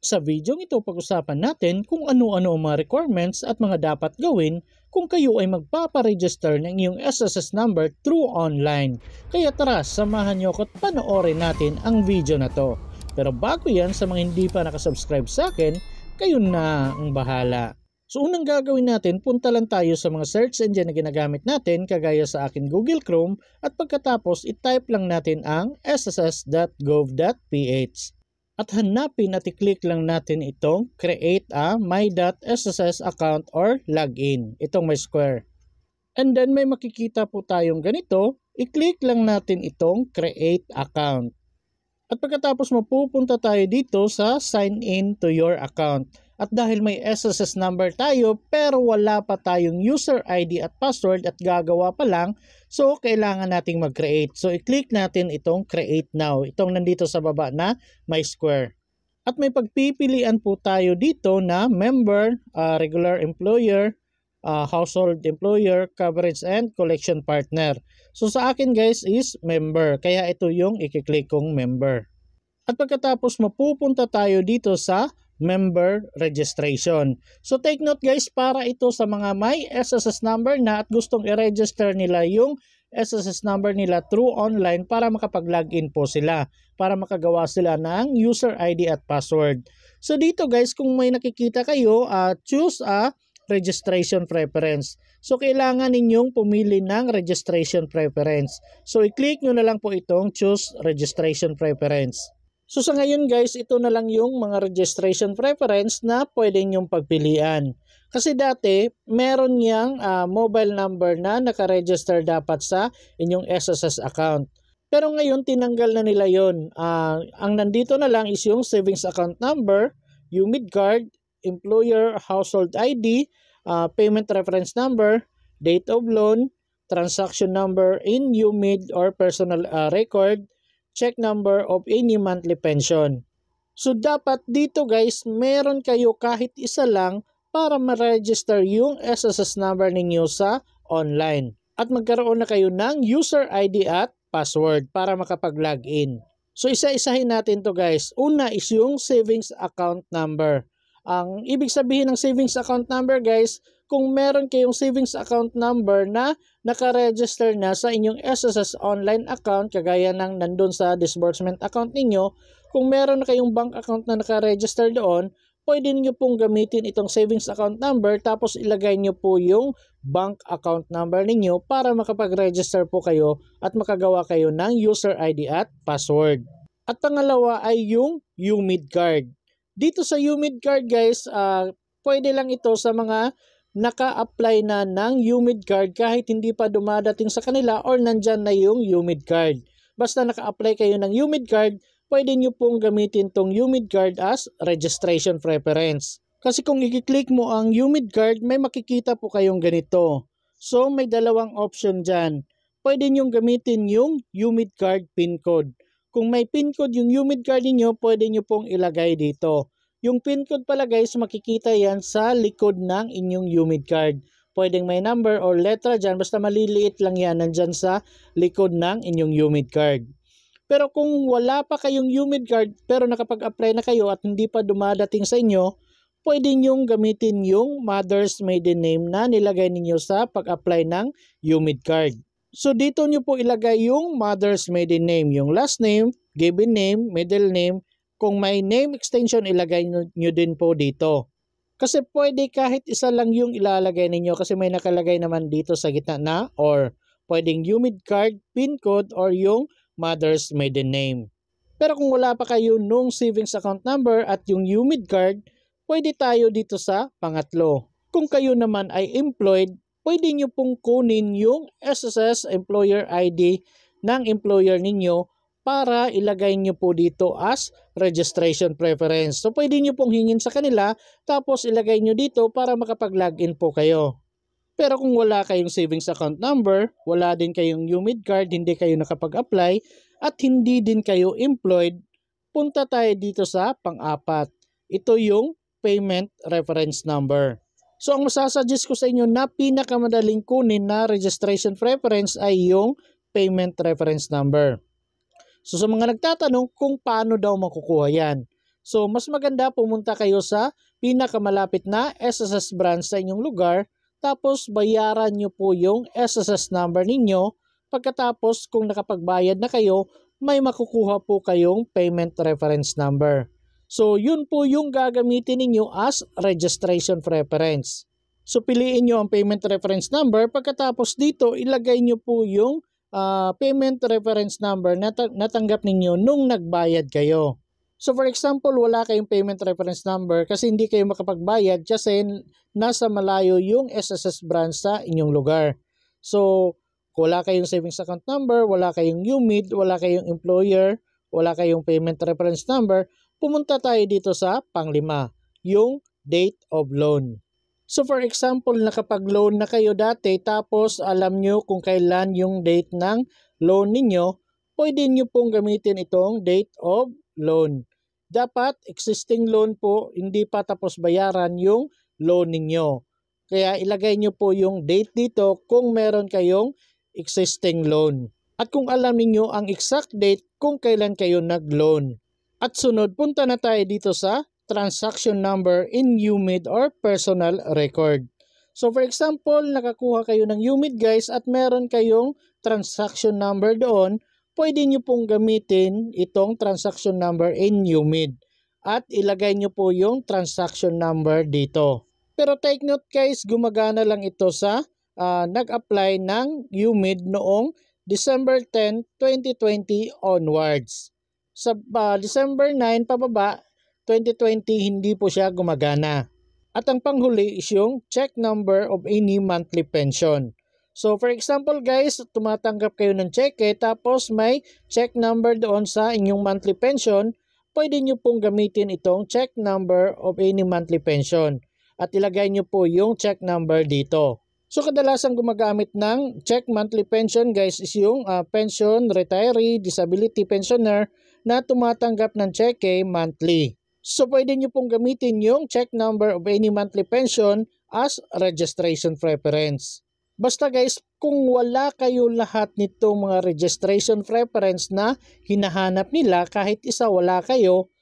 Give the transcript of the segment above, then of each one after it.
Sa video ito pag-usapan natin kung ano-ano ang mga requirements at mga dapat gawin kung kayo ay magpaparegister ng iyong SSS number through online. Kaya tara, samahan niyo ako at panoorin natin ang video na to. Pero bago yan, sa mga hindi pa nakasubscribe sa akin, kayo na ang bahala. So unang gagawin natin, punta lang tayo sa mga search engine na ginagamit natin kagaya sa akin Google Chrome at pagkatapos itype lang natin ang sss.gov.ph at hanapin at i-click lang natin itong create a my.sss account or login. Itong my square. And then may makikita po tayong ganito, i-click lang natin itong create account. At pagkatapos mapupunta tayo dito sa sign in to your account. At dahil may SSS number tayo pero wala pa tayong user ID at password at gagawa pa lang, so kailangan nating mag-create. So i-click natin itong create now, itong nandito sa baba na my square. At may pagpipilian po tayo dito na member, uh, regular employer, uh, household employer, coverage and collection partner. So sa akin guys is member. Kaya ito yung i-click kong member. At pagkatapos mapupunta tayo dito sa member registration. So take note guys para ito sa mga may SSS number na at gustong i-register nila yung SSS number nila through online para makapag-login po sila, para makagawa sila ng user ID at password. So dito guys, kung may nakikita kayo, uh, choose a registration preference. So kailangan ninyong pumili ng registration preference. So i-click nyo na lang po itong choose registration preference. So sa ngayon guys, ito na lang yung mga registration preference na pwedeng nyong pagpilian. Kasi dati, meron niyang uh, mobile number na nakaregister dapat sa inyong SSS account. Pero ngayon, tinanggal na nila yon. Uh, ah, ang nandito na lang is yung savings account number, UMID card, employer household ID, uh, ah, payment reference number, date of loan, transaction number in UMID or personal uh, record, check number of any monthly pension. So dapat dito guys, meron kayo kahit isa lang para ma-register yung SSS number ninyo sa online. At magkaroon na kayo ng user ID at password para makapag-login. So isa-isahin natin to guys. Una is yung savings account number. Ang ibig sabihin ng savings account number guys, kung meron kayong savings account number na nakaregister na sa inyong SSS online account kagaya ng nandun sa disbursement account ninyo, kung meron na kayong bank account na nakaregister doon, pwede niyo pong gamitin itong savings account number tapos ilagay niyo po yung bank account number ninyo para makapag-register po kayo at makagawa kayo ng user ID at password. At pangalawa ay yung UMID card. Dito sa UMID card guys, uh, pwede lang ito sa mga naka-apply na ng humid card kahit hindi pa dumadating sa kanila or nandyan na yung humid card. Basta naka-apply kayo ng humid card, pwede nyo pong gamitin tong humid card as registration preference. Kasi kung i-click mo ang humid card, may makikita po kayong ganito. So may dalawang option dyan. Pwede nyong gamitin yung humid card pin code. Kung may pin code yung humid card ninyo, pwede nyo pong ilagay dito. Yung pin code pala guys, makikita yan sa likod ng inyong humid card. Pwedeng may number or letra dyan, basta maliliit lang yan, nandyan sa likod ng inyong humid card. Pero kung wala pa kayong humid card, pero nakapag-apply na kayo at hindi pa dumadating sa inyo, pwede nyong gamitin yung mother's maiden name na nilagay ninyo sa pag-apply ng humid card. So dito niyo po ilagay yung mother's maiden name, yung last name, given name, middle name, kung may name extension, ilagay nyo din po dito. Kasi pwede kahit isa lang yung ilalagay ninyo kasi may nakalagay naman dito sa gitna na or pwedeng humid card, pin code or yung mother's maiden name. Pero kung wala pa kayo nung savings account number at yung humid card, pwede tayo dito sa pangatlo. Kung kayo naman ay employed, pwede nyo pong kunin yung SSS employer ID ng employer ninyo para ilagay nyo po dito as registration preference. So pwede nyo pong hingin sa kanila tapos ilagay nyo dito para makapag-login po kayo. Pero kung wala kayong savings account number, wala din kayong UMID card, hindi kayo nakapag-apply at hindi din kayo employed, punta tayo dito sa pang-apat. Ito yung payment reference number. So ang masasuggest ko sa inyo na pinakamadaling kunin na registration preference ay yung payment reference number. So sa mga nagtatanong kung paano daw makukuha yan. So mas maganda pumunta kayo sa pinakamalapit na SSS branch sa inyong lugar tapos bayaran nyo po yung SSS number ninyo. Pagkatapos kung nakapagbayad na kayo, may makukuha po kayong payment reference number. So yun po yung gagamitin ninyo as registration reference. So piliin nyo ang payment reference number pagkatapos dito ilagay nyo po yung uh, payment reference number na natanggap ninyo nung nagbayad kayo. So for example, wala kayong payment reference number kasi hindi kayo makapagbayad kasi nasa malayo yung SSS branch sa inyong lugar. So wala kayong savings account number, wala kayong UMID, wala kayong employer, wala kayong payment reference number, pumunta tayo dito sa panglima, yung date of loan. So for example, nakapag-loan na kayo dati tapos alam nyo kung kailan yung date ng loan ninyo, pwede nyo pong gamitin itong date of loan. Dapat existing loan po, hindi pa tapos bayaran yung loan ninyo. Kaya ilagay nyo po yung date dito kung meron kayong existing loan. At kung alam niyo ang exact date kung kailan kayo nag-loan. At sunod, punta na tayo dito sa transaction number in UMID or personal record. So for example, nakakuha kayo ng UMID guys at meron kayong transaction number doon, pwede nyo pong gamitin itong transaction number in UMID at ilagay nyo po yung transaction number dito. Pero take note guys, gumagana lang ito sa uh, nag-apply ng UMID noong December 10, 2020 onwards. Sa uh, December 9 pababa, 2020 hindi po siya gumagana. At ang panghuli is yung check number of any monthly pension. So for example guys, tumatanggap kayo ng check eh, tapos may check number doon sa inyong monthly pension, pwede nyo pong gamitin itong check number of any monthly pension at ilagay nyo po yung check number dito. So kadalasan gumagamit ng check monthly pension guys is yung uh, pension retiree, disability pensioner na tumatanggap ng cheque monthly. So pwede nyo pong gamitin yung check number of any monthly pension as registration preference. Basta guys, kung wala kayo lahat nitong mga registration preference na hinahanap nila kahit isa wala kayo,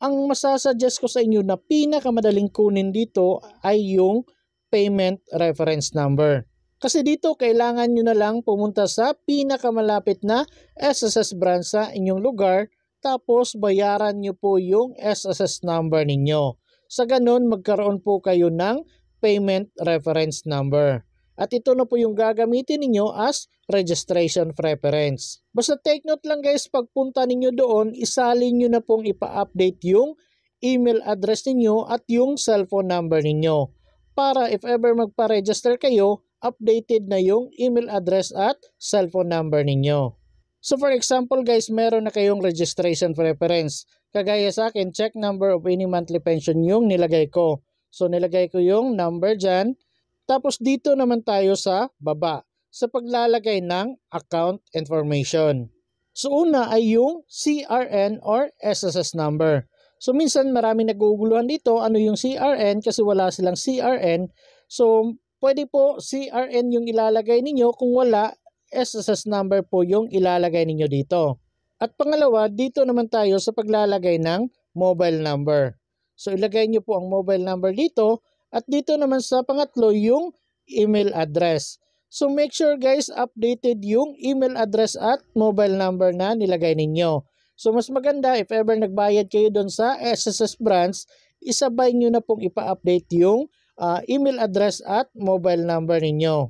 ang masasuggest ko sa inyo na pinakamadaling kunin dito ay yung payment reference number. Kasi dito kailangan nyo na lang pumunta sa pinakamalapit na SSS branch sa inyong lugar tapos bayaran nyo po yung SSS number ninyo. Sa ganun, magkaroon po kayo ng payment reference number. At ito na po yung gagamitin ninyo as registration preference. Basta take note lang guys, pagpunta ninyo doon, isalin nyo na pong ipa-update yung email address ninyo at yung cellphone number ninyo. Para if ever magpa-register kayo, updated na yung email address at cellphone number ninyo. So for example guys, meron na kayong registration preference. Kagaya sa akin, check number of any monthly pension yung nilagay ko. So nilagay ko yung number dyan. Tapos dito naman tayo sa baba sa paglalagay ng account information. So una ay yung CRN or SSS number. So minsan marami naguguluhan dito ano yung CRN kasi wala silang CRN. So pwede po CRN yung ilalagay ninyo kung wala SSS number po yung ilalagay ninyo dito. At pangalawa, dito naman tayo sa paglalagay ng mobile number. So ilagay nyo po ang mobile number dito at dito naman sa pangatlo yung email address. So make sure guys updated yung email address at mobile number na nilagay ninyo. So mas maganda if ever nagbayad kayo doon sa SSS branch, isabay nyo na pong ipa-update yung uh, email address at mobile number ninyo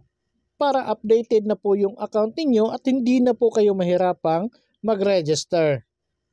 para updated na po yung account ninyo at hindi na po kayo mahirapang mag-register.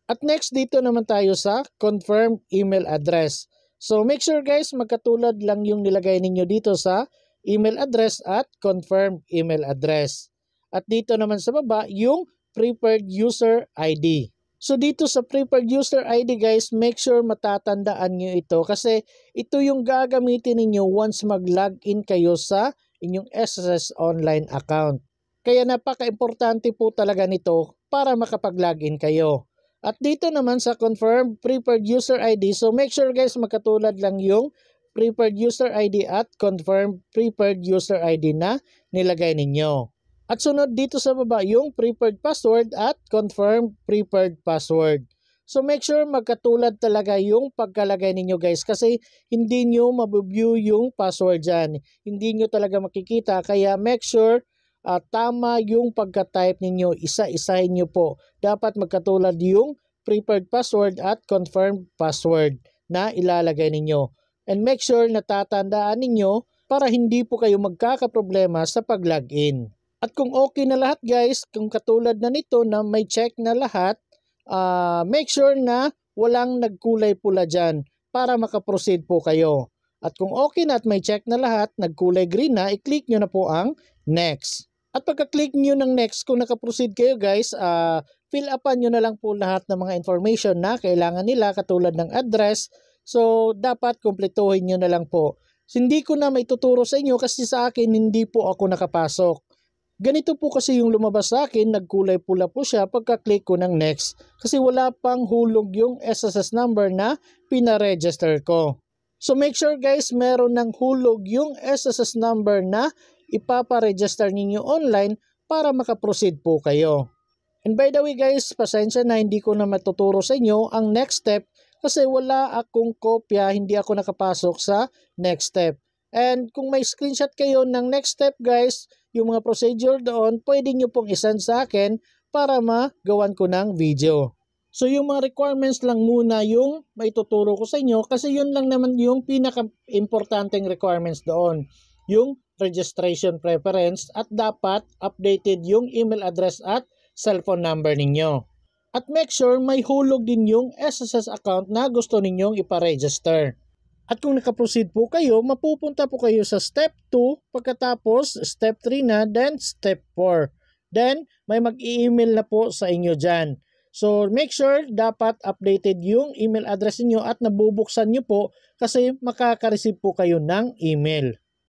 At next dito naman tayo sa confirm email address. So make sure guys magkatulad lang yung nilagay ninyo dito sa email address at confirm email address. At dito naman sa baba yung preferred user ID. So dito sa preferred user ID guys, make sure matatandaan nyo ito kasi ito yung gagamitin ninyo once mag-login kayo sa inyong SSS online account. Kaya napaka-importante po talaga nito para makapag-login kayo. At dito naman sa confirm preferred user ID. So make sure guys magkatulad lang yung preferred user ID at confirm preferred user ID na nilagay ninyo. At sunod dito sa baba yung preferred password at confirm preferred password. So make sure magkatulad talaga yung pagkalagay ninyo guys kasi hindi nyo mabubview yung password dyan. Hindi nyo talaga makikita kaya make sure uh, tama yung pagka-type ninyo. Isa-isahin nyo po. Dapat magkatulad yung prepared password at confirmed password na ilalagay ninyo. And make sure natatandaan ninyo para hindi po kayo magkakaproblema sa pag-login. At kung okay na lahat guys, kung katulad na nito na may check na lahat, uh, make sure na walang nagkulay pula dyan para makaproceed po kayo. At kung okay na at may check na lahat, nagkulay green na, i-click nyo na po ang next. At pagka-click nyo ng next, kung nakaproceed kayo guys, uh, fill upan nyo na lang po lahat ng mga information na kailangan nila katulad ng address. So, dapat kumpletuhin nyo na lang po. So, hindi ko na maituturo sa inyo kasi sa akin hindi po ako nakapasok. Ganito po kasi yung lumabas sa akin, nagkulay pula po siya pagka-click ko ng next kasi wala pang hulog yung SSS number na pinaregister ko. So make sure guys meron ng hulog yung SSS number na ipapa-register ninyo online para makaproceed po kayo. And by the way guys, pasensya na hindi ko na matuturo sa inyo ang next step kasi wala akong kopya, hindi ako nakapasok sa next step. And kung may screenshot kayo ng next step guys, yung mga procedure doon, pwede nyo pong isend sa akin para magawan ko ng video. So yung mga requirements lang muna yung maituturo ko sa inyo kasi yun lang naman yung pinaka-importanting requirements doon. Yung registration preference at dapat updated yung email address at cellphone number ninyo. At make sure may hulog din yung SSS account na gusto ninyong ipa-register. At kung nakaproceed po kayo, mapupunta po kayo sa step 2, pagkatapos step 3 na, then step 4. Then, may mag-email na po sa inyo dyan. So, make sure dapat updated yung email address niyo at nabubuksan niyo po kasi makaka-receive po kayo ng email.